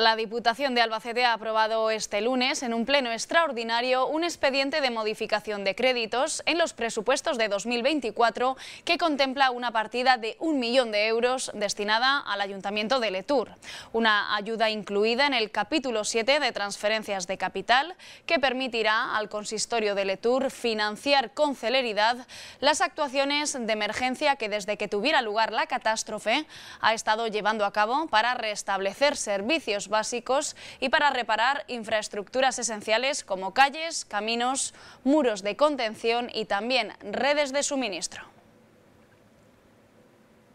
La Diputación de Albacete ha aprobado este lunes, en un pleno extraordinario, un expediente de modificación de créditos en los presupuestos de 2024 que contempla una partida de un millón de euros destinada al Ayuntamiento de Letur. Una ayuda incluida en el capítulo 7 de transferencias de capital que permitirá al consistorio de Letur financiar con celeridad las actuaciones de emergencia que desde que tuviera lugar la catástrofe ha estado llevando a cabo para restablecer servicios básicos y para reparar infraestructuras esenciales como calles, caminos, muros de contención y también redes de suministro.